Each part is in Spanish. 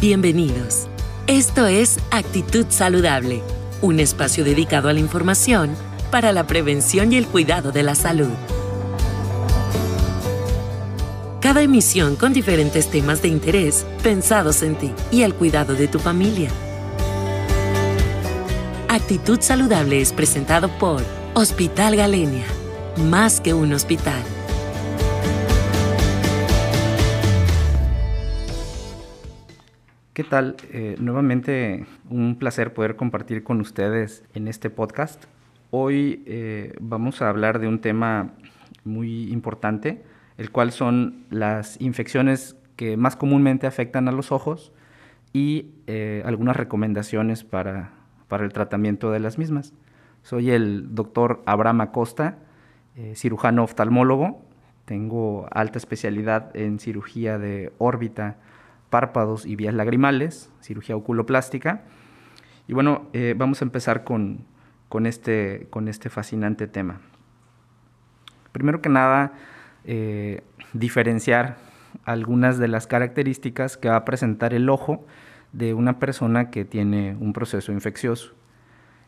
Bienvenidos. Esto es Actitud Saludable, un espacio dedicado a la información para la prevención y el cuidado de la salud. Cada emisión con diferentes temas de interés pensados en ti y el cuidado de tu familia. Actitud Saludable es presentado por Hospital Galenia, más que un hospital. ¿Qué tal? Eh, nuevamente un placer poder compartir con ustedes en este podcast. Hoy eh, vamos a hablar de un tema muy importante, el cual son las infecciones que más comúnmente afectan a los ojos y eh, algunas recomendaciones para, para, el tratamiento de las mismas. Soy el doctor Abraham Acosta, cirujano oftalmólogo. Tengo alta especialidad en cirugía de órbita párpados y vías lagrimales, cirugía oculoplástica. Y bueno, eh, vamos a empezar con, este, con este fascinante tema. Primero que nada, eh, diferenciar algunas de las características que va a presentar el ojo de una persona que tiene un proceso infeccioso.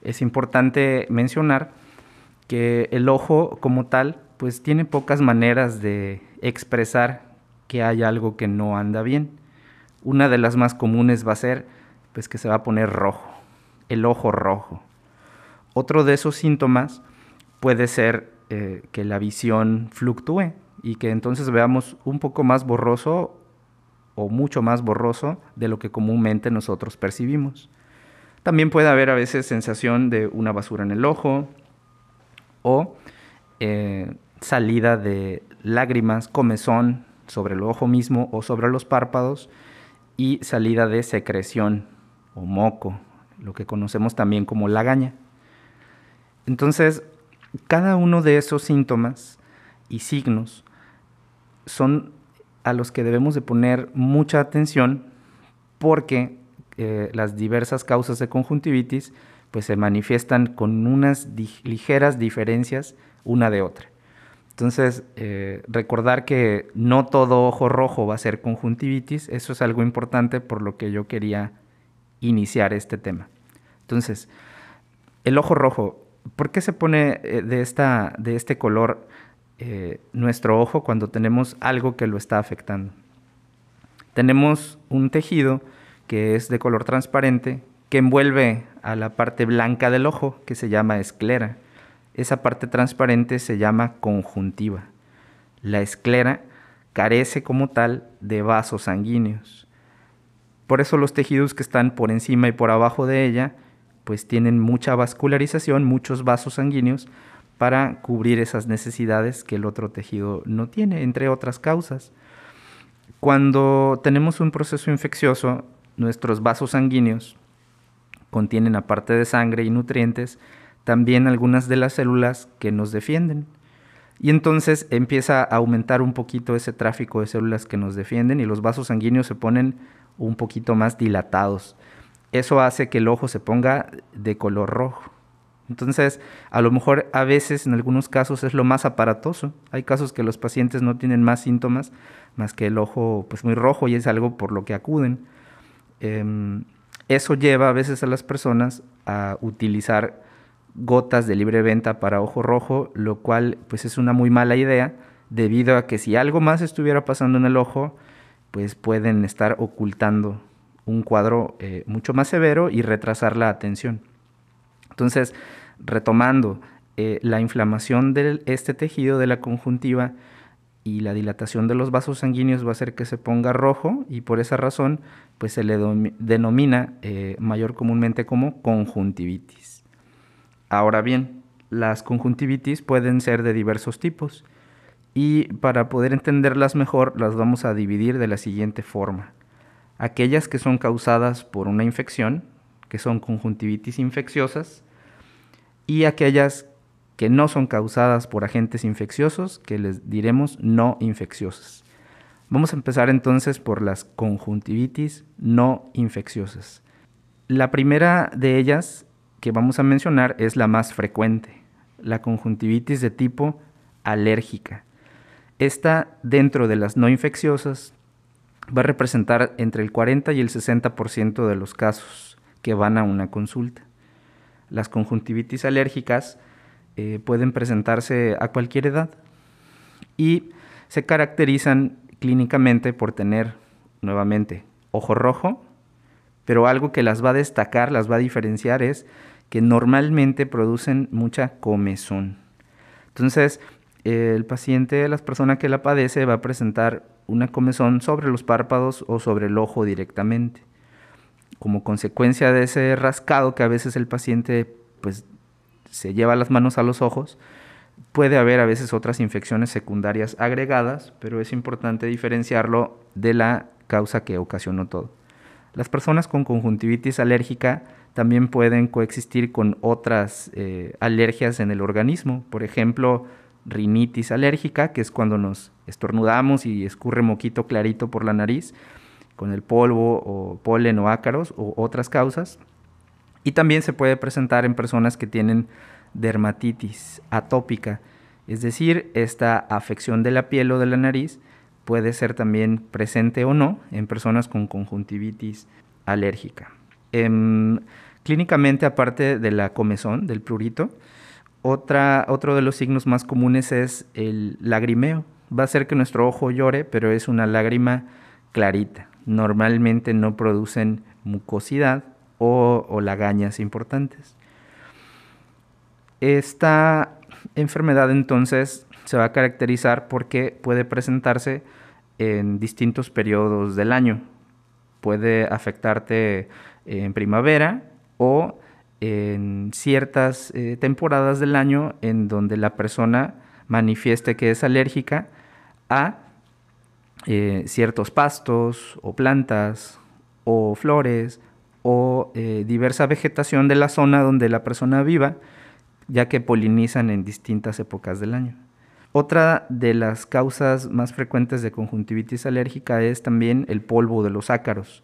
Es importante mencionar que el ojo como tal pues tiene pocas maneras de expresar que hay algo que no anda bien. Una de las más comunes va a ser pues que se va a poner rojo, el ojo rojo. Otro de esos síntomas puede ser eh, que la visión fluctúe y que entonces veamos un poco más borroso o mucho más borroso de lo que comúnmente nosotros percibimos. También puede haber a veces sensación de una basura en el ojo o eh, salida de lágrimas, comezón sobre el ojo mismo o sobre los párpados y salida de secreción o moco, lo que conocemos también como lagaña. Entonces, cada uno de esos síntomas y signos son a los que debemos de poner mucha atención porque eh, las diversas causas de conjuntivitis pues se manifiestan con unas ligeras diferencias una de otra. Entonces, eh, recordar que no todo ojo rojo va a ser conjuntivitis, eso es algo importante por lo que yo quería iniciar este tema. Entonces, el ojo rojo, ¿por qué se pone eh, de, de este color eh, nuestro ojo cuando tenemos algo que lo está afectando? Tenemos un tejido que es de color transparente, que envuelve a la parte blanca del ojo, que se llama esclera. Esa parte transparente se llama conjuntiva. La esclera carece como tal de vasos sanguíneos. Por eso los tejidos que están por encima y por abajo de ella, pues tienen mucha vascularización, muchos vasos sanguíneos para cubrir esas necesidades que el otro tejido no tiene, entre otras causas. Cuando tenemos un proceso infeccioso, nuestros vasos sanguíneos contienen, aparte de sangre y nutrientes, también algunas de las células que nos defienden. Y entonces empieza a aumentar un poquito ese tráfico de células que nos defienden y los vasos sanguíneos se ponen un poquito más dilatados. Eso hace que el ojo se ponga de color rojo. Entonces, a lo mejor a veces, en algunos casos, es lo más aparatoso. Hay casos que los pacientes no tienen más síntomas más que el ojo pues, muy rojo y es algo por lo que acuden. Em, eso lleva a veces a las personas a utilizar gotas de libre venta para Ojo Rojo, lo cual pues es una muy mala idea, debido a que si algo más estuviera pasando en el ojo, pues pueden estar ocultando un cuadro eh, mucho más severo y retrasar la atención. Entonces, retomando, eh, la inflamación de este tejido de la conjuntiva y la dilatación de los vasos sanguíneos va a hacer que se ponga rojo y por esa razón pues se le denomina eh, mayor comúnmente como conjuntivitis. Ahora bien, las conjuntivitis pueden ser de diversos tipos y para poder entenderlas mejor las vamos a dividir de la siguiente forma. Aquellas que son causadas por una infección, que son conjuntivitis infecciosas, y aquellas que no son causadas por agentes infecciosos, que les diremos no infecciosas. Vamos a empezar entonces por las conjuntivitis no infecciosas. La primera de ellas que vamos a mencionar es la más frecuente, la conjuntivitis de tipo alérgica. Esta, dentro de las no infecciosas, va a representar entre el 40 y el 60% de los casos que van a una consulta. Las conjuntivitis alérgicas eh, pueden presentarse a cualquier edad y se caracterizan clínicamente por tener, nuevamente, ojo rojo, pero algo que las va a destacar, las va a diferenciar es que normalmente producen mucha comezón. Entonces, el paciente, la persona que la padece, va a presentar una comezón sobre los párpados o sobre el ojo directamente. Como consecuencia de ese rascado que a veces el paciente pues, se lleva las manos a los ojos, puede haber a veces otras infecciones secundarias agregadas, pero es importante diferenciarlo de la causa que ocasionó todo. Las personas con conjuntivitis alérgica también pueden coexistir con otras eh, alergias en el organismo. Por ejemplo, rinitis alérgica, que es cuando nos estornudamos y escurre moquito clarito por la nariz, con el polvo o polen o ácaros o otras causas. Y también se puede presentar en personas que tienen dermatitis atópica, es decir, esta afección de la piel o de la nariz puede ser también presente o no en personas con conjuntivitis alérgica. Em, clínicamente, aparte de la comezón, del prurito, otra, otro de los signos más comunes es el lagrimeo. Va a ser que nuestro ojo llore, pero es una lágrima clarita. Normalmente no producen mucosidad o, o lagañas importantes. Esta enfermedad entonces se va a caracterizar porque puede presentarse en distintos periodos del año. Puede afectarte en primavera o en ciertas eh, temporadas del año en donde la persona manifieste que es alérgica a eh, ciertos pastos o plantas o flores o eh, diversa vegetación de la zona donde la persona viva, ya que polinizan en distintas épocas del año. Otra de las causas más frecuentes de conjuntivitis alérgica es también el polvo de los ácaros.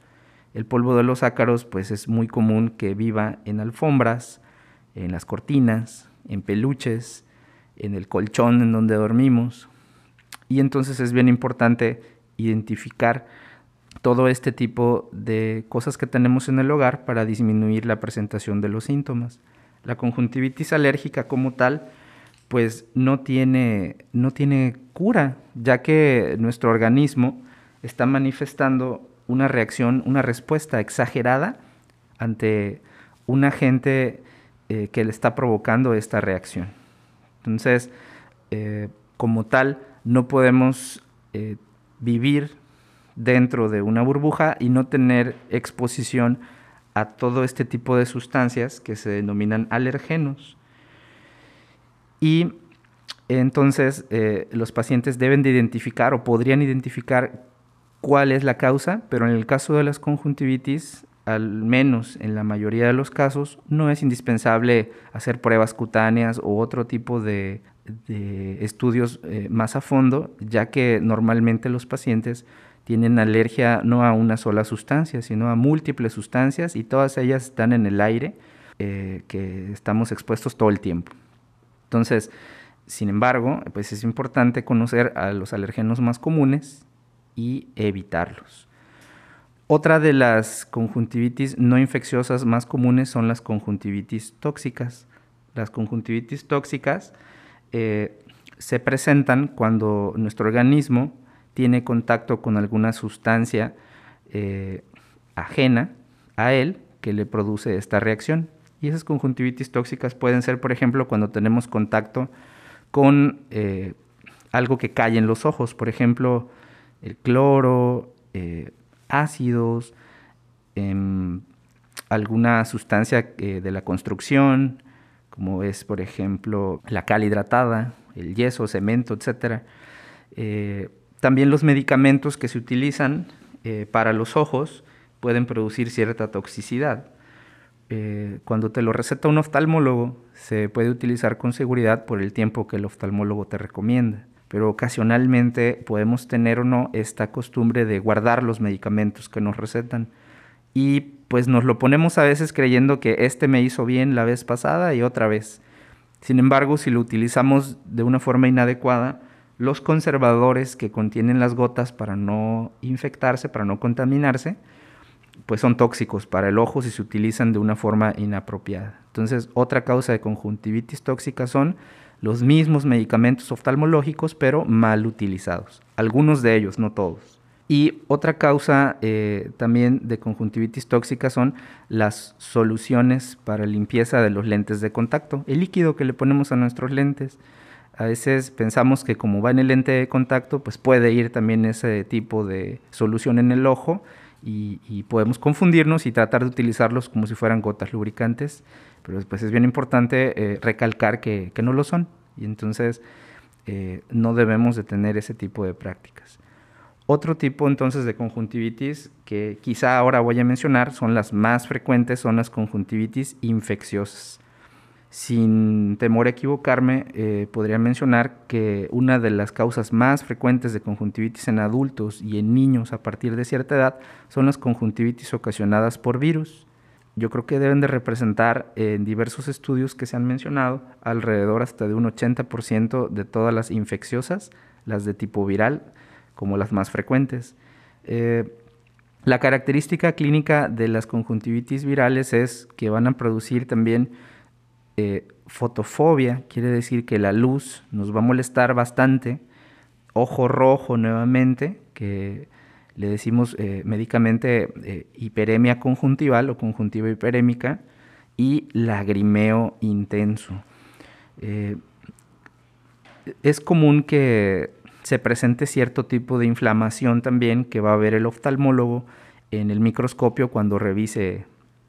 El polvo de los ácaros pues es muy común que viva en alfombras, en las cortinas, en peluches, en el colchón en donde dormimos. Y entonces es bien importante identificar todo este tipo de cosas que tenemos en el hogar para disminuir la presentación de los síntomas. La conjuntivitis alérgica como tal, pues no tiene, no tiene cura, ya que nuestro organismo está manifestando una reacción, una respuesta exagerada ante un agente eh, que le está provocando esta reacción. Entonces, eh, como tal, no podemos eh, vivir dentro de una burbuja y no tener exposición a todo este tipo de sustancias que se denominan alergenos. Y entonces los pacientes deben de identificar o podrían identificar cuál es la causa, pero en el caso de las conjuntivitis, al menos en la mayoría de los casos, no es indispensable hacer pruebas cutáneas o otro tipo de, estudios eh, más a fondo, ya que normalmente los pacientes tienen alergia no a una sola sustancia, sino a múltiples sustancias y todas ellas están en el aire eh, que estamos expuestos todo el tiempo. Entonces, sin embargo, pues es importante conocer a los alergenos más comunes y evitarlos. Otra de las conjuntivitis no infecciosas más comunes son las conjuntivitis tóxicas. Las conjuntivitis tóxicas eh, se presentan cuando nuestro organismo tiene contacto con alguna sustancia eh, ajena a él que le produce esta reacción. Y esas conjuntivitis tóxicas pueden ser, por ejemplo, cuando tenemos contacto con eh, algo que cae en los ojos, por ejemplo, el cloro, eh, ácidos, em, alguna sustancia eh, de la construcción, como es por ejemplo la cal hidratada, el yeso, cemento, etc. Eh, también los medicamentos que se utilizan para los ojos pueden producir cierta toxicidad. cuando te lo receta un oftalmólogo, se puede utilizar con seguridad por el tiempo que el oftalmólogo te recomienda pero ocasionalmente podemos tener o no esta costumbre de guardar los medicamentos que nos recetan. Y pues nos lo ponemos a veces creyendo que este me hizo bien la vez pasada y otra vez. Sin embargo, si lo utilizamos de una forma inadecuada, los conservadores que contienen las gotas para no infectarse, para no contaminarse, pues son tóxicos para el ojo si se utilizan de una forma inapropiada. Entonces, otra causa de conjuntivitis tóxica son los mismos medicamentos oftalmológicos, pero mal utilizados. Algunos de ellos, no todos. Y otra causa eh, también de conjuntivitis tóxica son las soluciones para limpieza de los lentes de contacto, el líquido que le ponemos a nuestros lentes. A veces pensamos que como va en el lente de contacto, pues puede ir también ese tipo de solución en el ojo y, y podemos confundirnos y tratar de utilizarlos como si fueran gotas lubricantes pero pues, es bien importante eh, recalcar que, no lo son. Y entonces eh, no debemos de tener ese tipo de prácticas. Otro tipo entonces de conjuntivitis que quizá ahora voy a mencionar son las más frecuentes, son las conjuntivitis infecciosas. Sin temor a equivocarme, eh, podría mencionar que una de las causas más frecuentes de conjuntivitis en adultos y en niños a partir de cierta edad son las conjuntivitis ocasionadas por virus yo creo que deben de representar eh, en diversos estudios que se han mencionado alrededor hasta de un 80% de todas las infecciosas, las de tipo viral, como las más frecuentes. Eh, la característica clínica de las conjuntivitis virales es que van a producir también eh, fotofobia, quiere decir que la luz nos va a molestar bastante, ojo rojo nuevamente, que le decimos eh, médicamente eh, hiperemia conjuntival o conjuntiva hiperémica y lagrimeo intenso. Eh, es común que se presente cierto tipo de inflamación también que va a ver el oftalmólogo en el microscopio cuando revise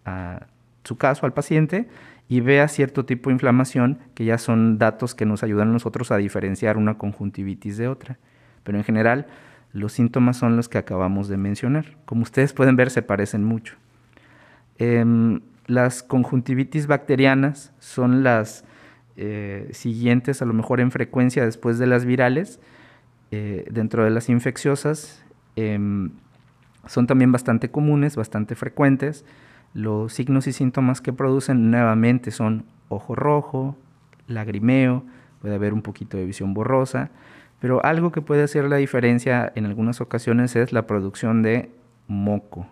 a su caso al paciente y vea cierto tipo de inflamación que ya son datos que nos ayudan a nosotros a diferenciar una conjuntivitis de otra. Pero en general, los síntomas son los que acabamos de mencionar. Como ustedes pueden ver, se parecen mucho. Em, las conjuntivitis bacterianas son las eh, siguientes, a lo mejor en frecuencia después de las virales, eh, dentro de las infecciosas. Em, son también bastante comunes, bastante frecuentes. Los signos y síntomas que producen nuevamente son ojo rojo, lagrimeo, puede haber un poquito de visión borrosa, pero algo que puede hacer la diferencia en algunas ocasiones es la producción de moco.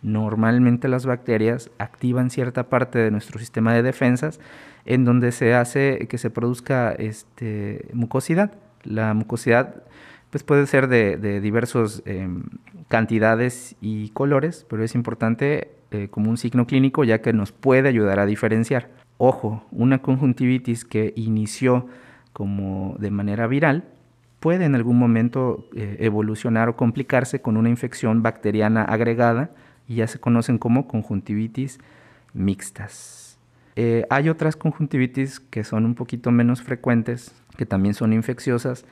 Normalmente las bacterias activan cierta parte de nuestro sistema de defensas en donde se hace que se produzca este, mucosidad. La mucosidad pues puede ser de, diversas em, cantidades y colores, pero es importante eh, como un signo clínico ya que nos puede ayudar a diferenciar. Ojo, una conjuntivitis que inició como de manera viral puede en algún momento eh, evolucionar o complicarse con una infección bacteriana agregada y ya se conocen como conjuntivitis mixtas. Eh, hay otras conjuntivitis que son un poquito menos frecuentes, que también son infecciosas,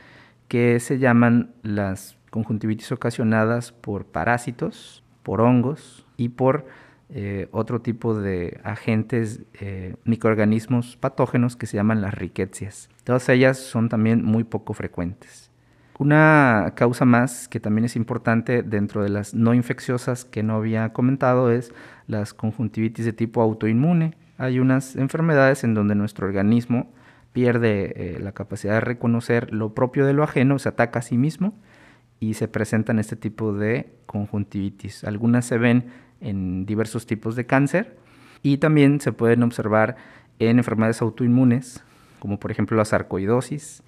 que se llaman las conjuntivitis ocasionadas por parásitos, por hongos y por eh, otro tipo de agentes, eh, microorganismos patógenos que se llaman las riquecias. Todas ellas son también muy poco frecuentes. Una causa más que también es importante dentro de las no infecciosas que no había comentado es las conjuntivitis de tipo autoinmune. Hay unas enfermedades en donde nuestro organismo pierde eh, la capacidad de reconocer lo propio de lo ajeno, se ataca a sí mismo y se presentan este tipo de conjuntivitis. Algunas se ven en diversos tipos de cáncer y también se pueden observar en enfermedades autoinmunes, como por ejemplo la sarcoidosis,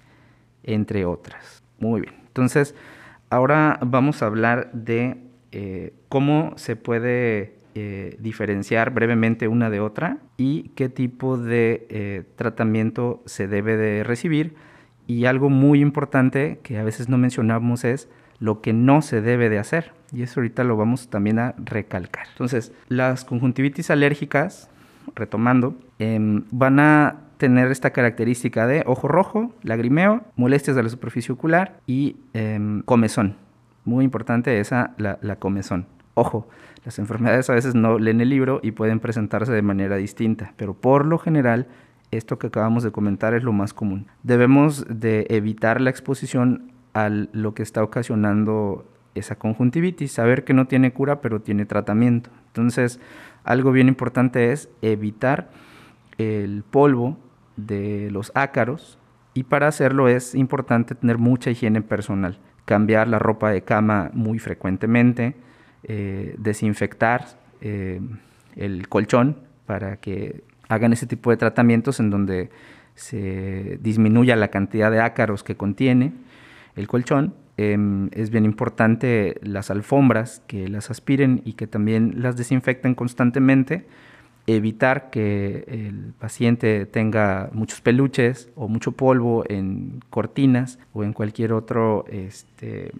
entre otras. Muy bien, entonces ahora vamos a hablar de eh, cómo se puede eh, diferenciar brevemente una de otra y qué tipo de eh, tratamiento se debe de recibir. Y algo muy importante que a veces no mencionamos es lo que no se debe de hacer. Y eso ahorita lo vamos también a recalcar. Entonces, las conjuntivitis alérgicas, retomando, em, van a tener esta característica de ojo rojo, lagrimeo, molestias de la superficie ocular y em, comezón. Muy importante esa, la, la comezón. Ojo, las enfermedades a veces no leen el libro y pueden presentarse de manera distinta, pero por lo general esto que acabamos de comentar es lo más común. Debemos de evitar la exposición a lo que está ocasionando esa conjuntivitis, saber que no tiene cura pero tiene tratamiento. Entonces, algo bien importante es evitar el polvo de los ácaros y para hacerlo es importante tener mucha higiene personal, cambiar la ropa de cama muy frecuentemente, eh, desinfectar eh, el colchón para que hagan ese tipo de tratamientos en donde se disminuya la cantidad de ácaros que contiene el colchón Em, es bien importante las alfombras, que las aspiren y que también las desinfecten constantemente, evitar que el paciente tenga muchos peluches o mucho polvo en cortinas o en cualquier otro este,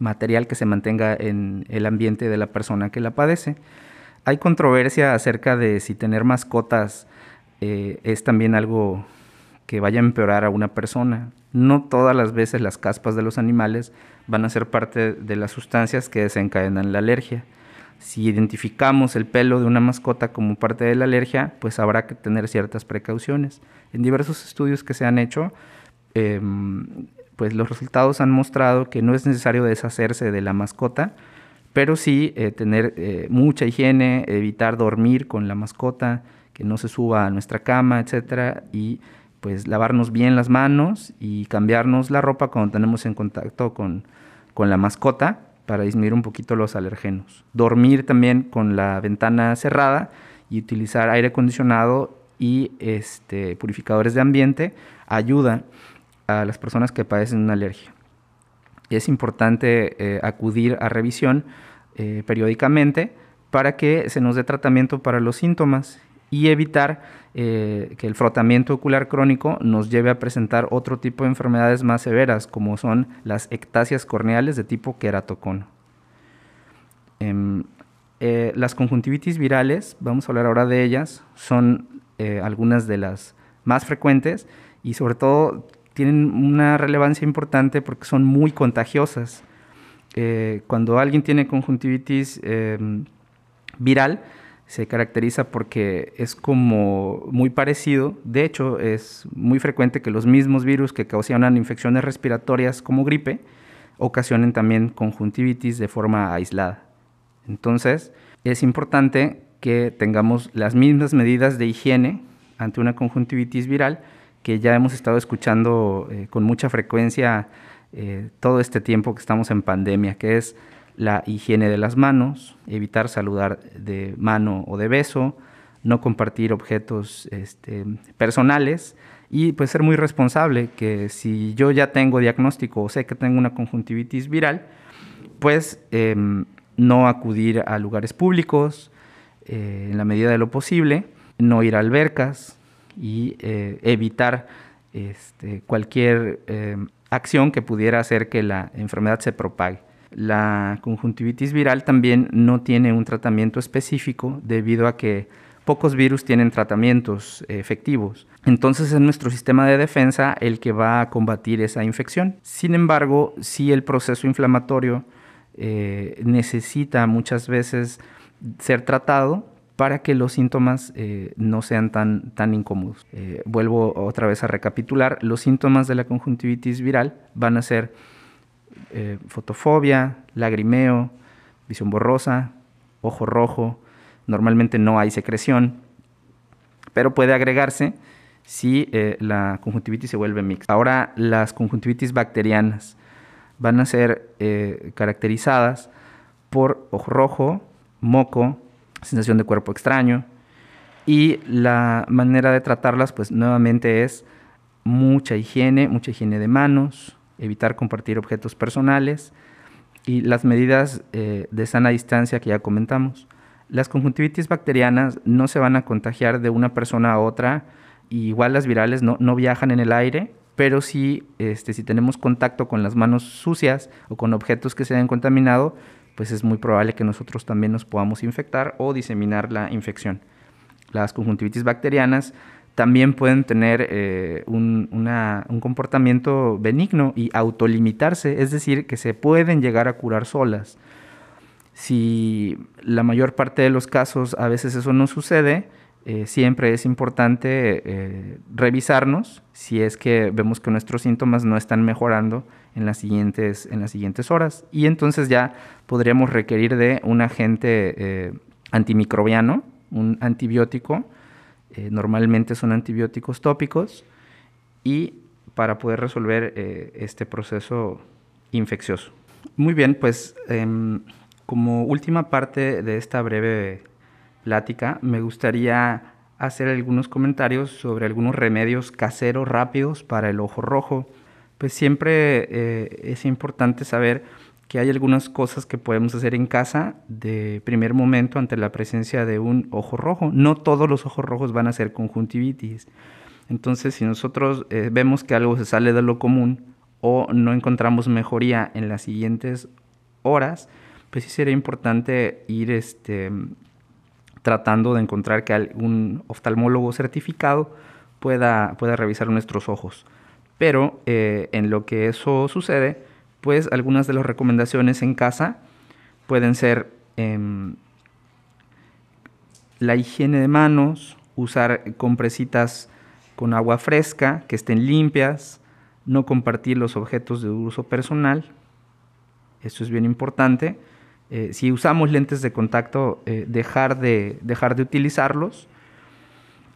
material que se mantenga en el ambiente de la persona que la padece. Hay controversia acerca de si tener mascotas eh, es también algo que vaya a empeorar a una persona. No todas las veces las caspas de los animales van a ser parte de las sustancias que desencadenan la alergia. Si identificamos el pelo de una mascota como parte de la alergia, pues habrá que tener ciertas precauciones. En diversos estudios que se han hecho, em, pues los resultados han mostrado que no es necesario deshacerse de la mascota, pero sí eh, tener eh, mucha higiene, evitar dormir con la mascota, que no se suba a nuestra cama, etcétera, y pues lavarnos bien las manos y cambiarnos la ropa cuando tenemos en contacto con, la mascota para disminuir un poquito los alergenos. Dormir también con la ventana cerrada y utilizar aire acondicionado y este, purificadores de ambiente ayuda a las personas que padecen una alergia. Es importante eh, acudir a revisión eh, periódicamente para que se nos dé tratamiento para los síntomas y evitar eh, que el frotamiento ocular crónico nos lleve a presentar otro tipo de enfermedades más severas, como son las ectasias corneales de tipo queratocono. Em, eh, las conjuntivitis virales, vamos a hablar ahora de ellas, son eh, algunas de las más frecuentes y sobre todo tienen una relevancia importante porque son muy contagiosas. cuando alguien tiene conjuntivitis em, viral, se caracteriza porque es como muy parecido, de hecho es muy frecuente que los mismos virus que causan infecciones respiratorias como gripe ocasionen también conjuntivitis de forma aislada. Entonces es importante que tengamos las mismas medidas de higiene ante una conjuntivitis viral que ya hemos estado escuchando eh, con mucha frecuencia eh, todo este tiempo que estamos en pandemia, que es la higiene de las manos, evitar saludar de mano o de beso, no compartir objetos este, personales y pues ser muy responsable, que si yo ya tengo diagnóstico o sé que tengo una conjuntivitis viral, pues em, no acudir a lugares públicos eh, en la medida de lo posible, no ir a albercas y eh, evitar este, cualquier em, acción que pudiera hacer que la enfermedad se propague. La conjuntivitis viral también no tiene un tratamiento específico debido a que pocos virus tienen tratamientos efectivos. Entonces es nuestro sistema de defensa el que va a combatir esa infección. Sin embargo, si el proceso inflamatorio eh, necesita muchas veces ser tratado para que los síntomas eh, no sean tan, incómodos. Eh, vuelvo otra vez a recapitular, los síntomas de la conjuntivitis viral van a ser eh, fotofobia, lagrimeo, visión borrosa, ojo rojo. Normalmente no hay secreción, pero puede agregarse si eh, la conjuntivitis se vuelve mixta. Ahora, las conjuntivitis bacterianas van a ser eh, caracterizadas por ojo rojo, moco, sensación de cuerpo extraño y la manera de tratarlas pues nuevamente es mucha higiene, mucha higiene de manos, evitar compartir objetos personales y las medidas eh, de sana distancia que ya comentamos. Las conjuntivitis bacterianas no se van a contagiar de una persona a otra, igual las virales no, viajan en el aire, pero este, si tenemos contacto con las manos sucias o con objetos que se hayan contaminado, pues es muy probable que nosotros también nos podamos infectar o diseminar la infección. Las conjuntivitis bacterianas también pueden tener eh, un, comportamiento benigno y autolimitarse, es decir, que se pueden llegar a curar solas. Si la mayor parte de los casos a veces eso no sucede, eh, siempre es importante eh, revisarnos si es que vemos que nuestros síntomas no están mejorando en en las siguientes horas. Y entonces ya podríamos requerir de un agente antimicrobiano, un antibiótico, eh, normalmente son antibióticos tópicos, y para poder resolver eh, este proceso infeccioso. Muy bien, pues em, como última parte de esta breve plática, me gustaría hacer algunos comentarios sobre algunos remedios caseros rápidos para el ojo rojo. Pues siempre eh, es importante saber que hay algunas cosas que podemos hacer en casa de primer momento ante la presencia de un ojo rojo. No todos los ojos rojos van a ser conjuntivitis. Entonces, si nosotros eh, vemos que algo se sale de lo común o no encontramos mejoría en las siguientes horas, pues sí sería importante ir este, tratando de encontrar que algún oftalmólogo certificado pueda, pueda revisar nuestros ojos. Pero eh, en lo que eso sucede, pues algunas de las recomendaciones en casa pueden ser em, la higiene de manos, usar compresitas con agua fresca, que estén limpias, no compartir los objetos de uso personal, eso es bien importante. Eh, si usamos lentes de contacto, eh, dejar, de, dejar de utilizarlos,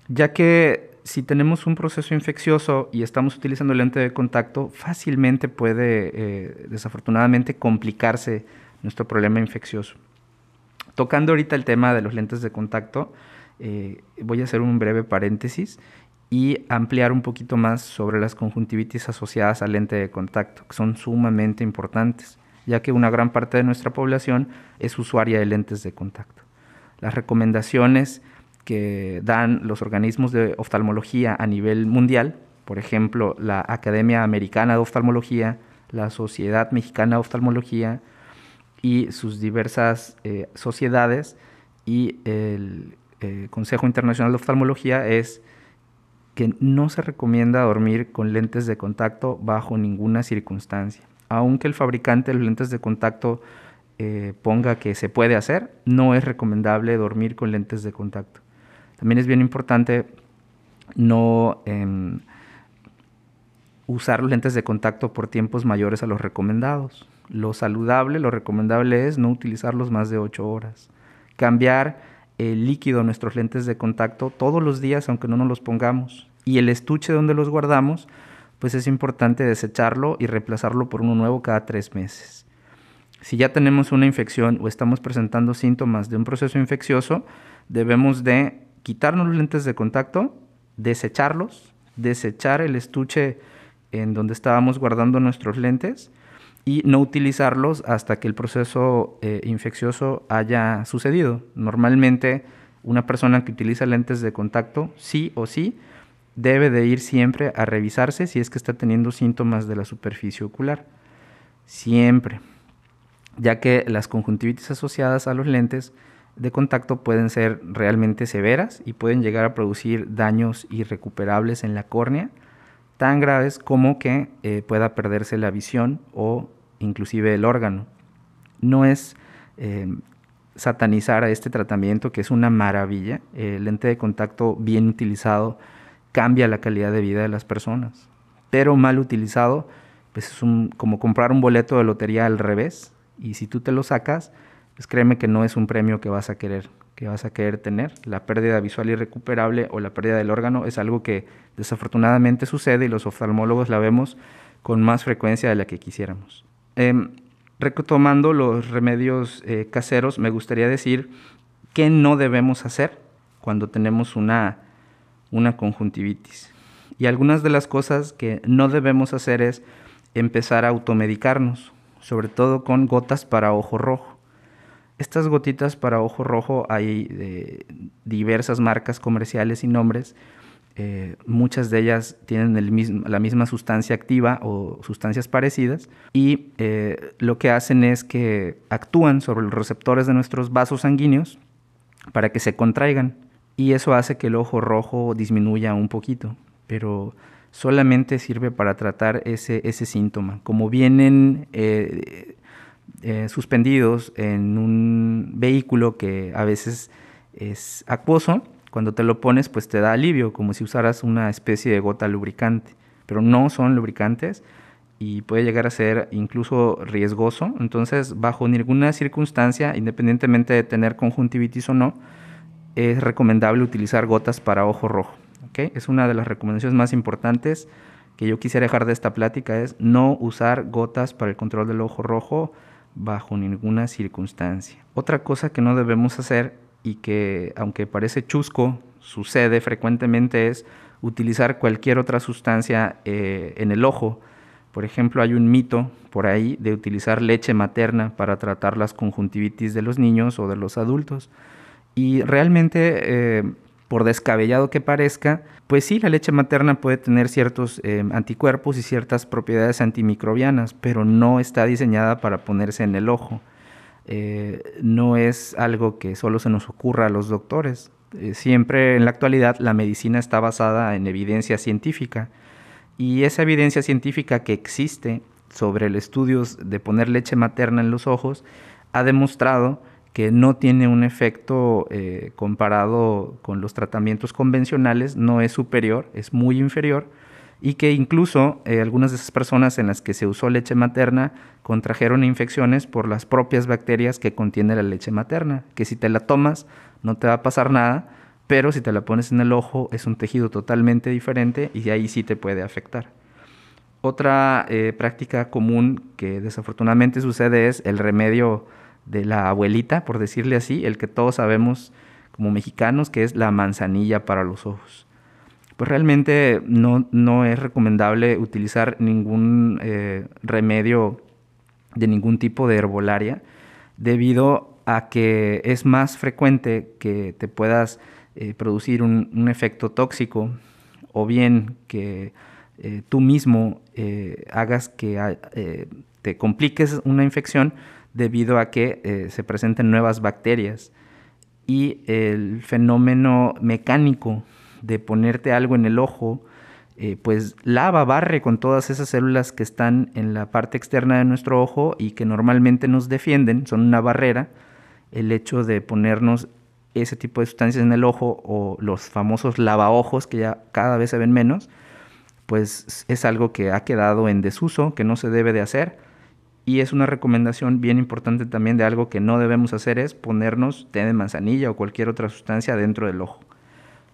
ya que si tenemos un proceso infeccioso y estamos utilizando lente de contacto, fácilmente puede eh, desafortunadamente complicarse nuestro problema infeccioso. Tocando ahorita el tema de los lentes de contacto, eh, voy a hacer un breve paréntesis y ampliar un poquito más sobre las conjuntivitis asociadas al lente de contacto, que son sumamente importantes, ya que una gran parte de nuestra población es usuaria de lentes de contacto. Las recomendaciones que dan los organismos de oftalmología a nivel mundial, por ejemplo, la Academia Americana de Oftalmología, la Sociedad Mexicana de Oftalmología y sus diversas eh, sociedades y el eh, Consejo Internacional de Oftalmología es que no se recomienda dormir con lentes de contacto bajo ninguna circunstancia. Aunque el fabricante de los lentes de contacto eh, ponga que se puede hacer, no es recomendable dormir con lentes de contacto. También es bien importante no em, usar lentes de contacto por tiempos mayores a los recomendados. Lo saludable, lo recomendable es no utilizarlos más de 8 horas. Cambiar el líquido a nuestros lentes de contacto todos los días, aunque no nos los pongamos. Y el estuche donde los guardamos, pues es importante desecharlo y reemplazarlo por uno nuevo cada tres meses. Si ya tenemos una infección o estamos presentando síntomas de un proceso infeccioso, debemos de quitarnos los lentes de contacto, desecharlos, desechar el estuche en donde estábamos guardando nuestros lentes y no utilizarlos hasta que el proceso eh, infeccioso haya sucedido. Normalmente una persona que utiliza lentes de contacto, sí o sí, debe de ir siempre a revisarse si es que está teniendo síntomas de la superficie ocular. Siempre. Ya que las conjuntivitis asociadas a los lentes de contacto pueden ser realmente severas y pueden llegar a producir daños irrecuperables en la córnea, tan graves como que eh, pueda perderse la visión o inclusive el órgano. No es eh, satanizar a este tratamiento que es una maravilla. El lente de contacto bien utilizado cambia la calidad de vida de las personas, pero mal utilizado pues, es como comprar un boleto de lotería al revés y si tú te lo sacas, pues créeme que no es un premio que vas a querer que vas a querer tener. La pérdida visual irrecuperable o la pérdida del órgano es algo que desafortunadamente sucede y los oftalmólogos la vemos con más frecuencia de la que quisiéramos. Em, retomando los remedios eh, caseros, me gustaría decir qué no debemos hacer cuando tenemos una, una conjuntivitis. Y algunas de las cosas que no debemos hacer es empezar a automedicarnos, sobre todo con gotas para ojo rojo. Estas gotitas para ojo rojo hay de eh, diversas marcas comerciales y nombres. Eh, muchas de ellas tienen la misma sustancia activa o sustancias parecidas y eh, lo que hacen es que actúan sobre los receptores de nuestros vasos sanguíneos para que se contraigan y eso hace que el ojo rojo disminuya un poquito, pero solamente sirve para tratar ese, síntoma. Como vienen eh, suspendidos en un vehículo que a veces es acuoso. Cuando te lo pones, pues te da alivio, como si usaras una especie de gota lubricante. Pero no son lubricantes y puede llegar a ser incluso riesgoso. Entonces, bajo ninguna circunstancia, independientemente de tener conjuntivitis o no, es recomendable utilizar gotas para ojo rojo. ¿okay? Es una de las recomendaciones más importantes que yo quisiera dejar de esta plática, es no usar gotas para el control del ojo rojo bajo ninguna circunstancia. Otra cosa que no debemos hacer y que aunque parece chusco, sucede frecuentemente es utilizar cualquier otra sustancia eh, en el ojo. Por ejemplo, hay un mito por ahí de utilizar leche materna para tratar las conjuntivitis de los niños o de los adultos. Y realmente eh, por descabellado que parezca, pues sí, la leche materna puede tener ciertos eh, anticuerpos y ciertas propiedades antimicrobianas, pero no está diseñada para ponerse en el ojo. Eh, no es algo que solo se nos ocurra a los doctores. Eh, siempre en la actualidad la medicina está basada en evidencia científica y esa evidencia científica que existe sobre el estudio de poner leche materna en los ojos ha demostrado que no tiene un efecto eh, comparado con los tratamientos convencionales, no es superior, es muy inferior, y que incluso eh, algunas de esas personas en las que se usó leche materna contrajeron infecciones por las propias bacterias que contiene la leche materna, que si te la tomas no te va a pasar nada, pero si te la pones en el ojo es un tejido totalmente diferente y de ahí sí te puede afectar. Otra eh, práctica común que desafortunadamente sucede es el remedio de la abuelita, por decirle así, el que todos sabemos como mexicanos que es la manzanilla para los ojos. Pues realmente no, es recomendable utilizar ningún eh, remedio de ningún tipo de herbolaria debido a que es más frecuente que te puedas eh, producir un, efecto tóxico o bien que eh, tú mismo hagas que te compliques una infección debido a que eh, se presenten nuevas bacterias. Y el fenómeno mecánico de ponerte algo en el ojo, eh, pues lava, barre con todas esas células que están en la parte externa de nuestro ojo y que normalmente nos defienden, son una barrera, el hecho de ponernos ese tipo de sustancias en el ojo o los famosos lavaojos que ya cada vez se ven menos, pues es algo que ha quedado en desuso, que no se debe de hacer y es una recomendación bien importante también de algo que no debemos hacer es ponernos té de manzanilla o cualquier otra sustancia dentro del ojo.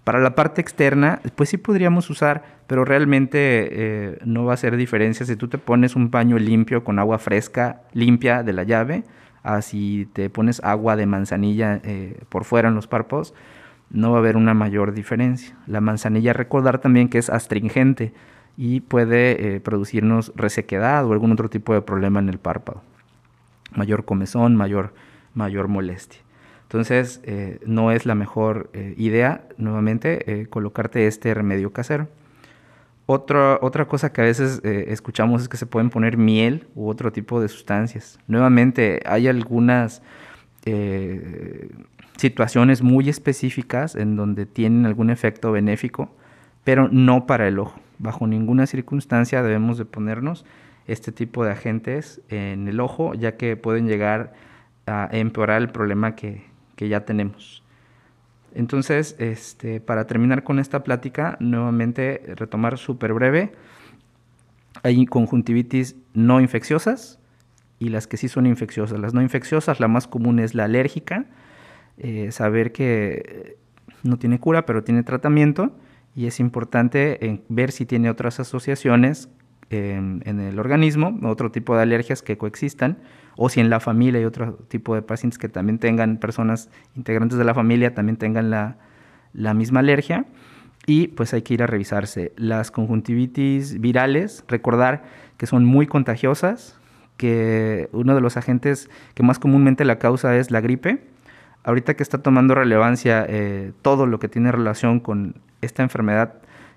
Para la parte externa, pues sí podríamos usar, pero realmente eh, no va a hacer diferencia si tú te pones un paño limpio con agua fresca, limpia de la llave, así te pones agua de manzanilla eh, por fuera en los párpados, no va a haber una mayor diferencia. La manzanilla, recordar también que es astringente, y puede eh, producirnos resequedad o algún otro tipo de problema en el párpado. Mayor comezón, mayor, mayor molestia. Entonces, eh, no es la mejor eh, idea, nuevamente, colocarte este remedio casero. Otra, otra cosa que a veces escuchamos es que se pueden poner miel u otro tipo de sustancias. Nuevamente, hay algunas situaciones muy específicas en donde tienen algún efecto benéfico pero no para el ojo. Bajo ninguna circunstancia debemos de ponernos este tipo de agentes en el ojo, ya que pueden llegar a empeorar el problema que, ya tenemos. Entonces, este, para terminar con esta plática, nuevamente retomar súper breve. Hay conjuntivitis no infecciosas y las que sí son infecciosas. Las no infecciosas, la más común es la alérgica. Eh, saber que no tiene cura, pero tiene tratamiento y es importante eh, ver si tiene otras asociaciones em, en el organismo, otro tipo de alergias que coexistan, o si en la familia hay otro tipo de pacientes que también tengan, personas integrantes de la familia también tengan la, la misma alergia. Y pues hay que ir a revisarse. Las conjuntivitis virales, recordar que son muy contagiosas, que uno de los agentes que más comúnmente la causa es la gripe ahorita que está tomando relevancia eh, todo lo que tiene relación con esta enfermedad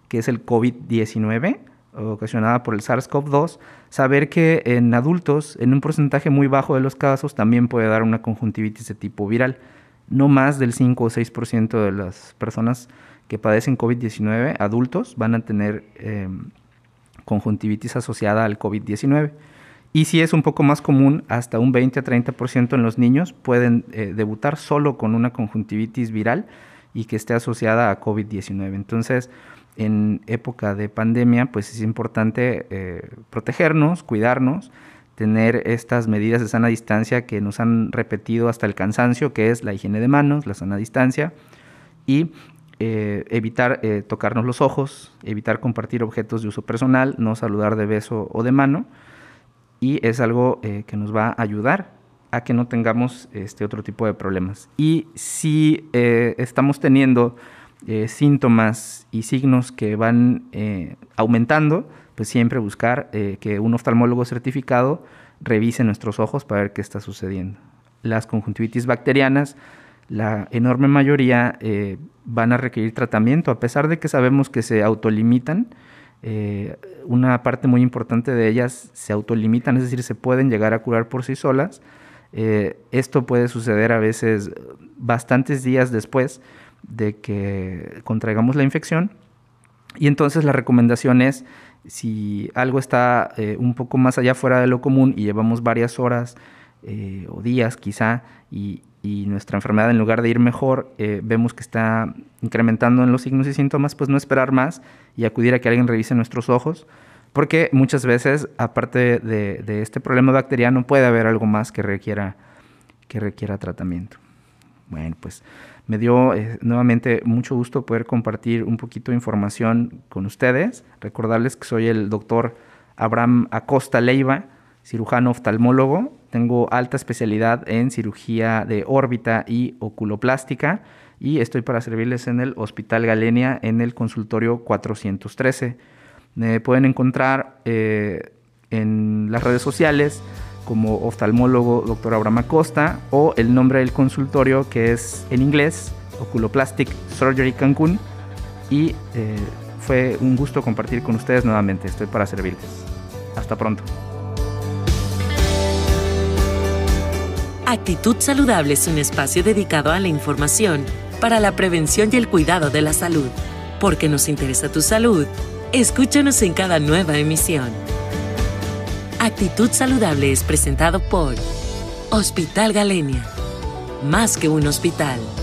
que es el COVID-19, ocasionada por el SARS-CoV-2, saber que en adultos, en un porcentaje muy bajo de los casos, también puede dar una conjuntivitis de tipo viral. No más del 5 o 6% de las personas que padecen COVID-19, adultos, van a tener eh, conjuntivitis asociada al COVID-19. Y si es un poco más común, hasta un 20 a 30% en los niños pueden eh, debutar solo con una conjuntivitis viral y que esté asociada a COVID-19. Entonces, en época de pandemia, pues es importante eh, protegernos, cuidarnos, tener estas medidas de sana distancia que nos han repetido hasta el cansancio, que es la higiene de manos, la sana distancia, y eh, evitar tocarnos los ojos, evitar compartir objetos de uso personal, no saludar de beso o de mano y es algo eh, que nos va a ayudar a que no tengamos este otro tipo de problemas. Y si eh, estamos teniendo eh, síntomas y signos que van aumentando, pues siempre buscar que un oftalmólogo certificado revise nuestros ojos para ver qué está sucediendo. Las conjuntivitis bacterianas, la enorme mayoría van a requerir tratamiento, a pesar de que sabemos que se autolimitan, eh, una parte muy importante de ellas se autolimitan, es decir, se pueden llegar a curar por sí solas. Eh, esto puede suceder a veces bastantes días después de que contraigamos la infección. Y entonces la recomendación es, si algo está eh, un poco más allá fuera de lo común y llevamos varias horas o días quizá y, y nuestra enfermedad en lugar de ir mejor, eh, vemos que está incrementando en los signos y síntomas, pues no esperar más y acudir a que alguien revise nuestros ojos, porque muchas veces, aparte de, este problema bacteriano, puede haber algo más que requiera, que requiera tratamiento. Bueno, pues me dio eh, nuevamente mucho gusto poder compartir un poquito de información con ustedes, recordarles que soy el doctor Abraham Acosta Leiva, cirujano oftalmólogo, tengo alta especialidad en cirugía de órbita y oculoplástica y estoy para servirles en el Hospital Galenia en el consultorio 413. Me pueden encontrar eh, en las redes sociales como oftalmólogo Dr. Abraham Acosta o el nombre del consultorio que es en inglés Oculoplastic Surgery Cancún y eh, fue un gusto compartir con ustedes nuevamente. Estoy para servirles. Hasta pronto. Actitud Saludable es un espacio dedicado a la información para la prevención y el cuidado de la salud. Porque nos interesa tu salud, escúchanos en cada nueva emisión. Actitud Saludable es presentado por Hospital Galenia. Más que un hospital.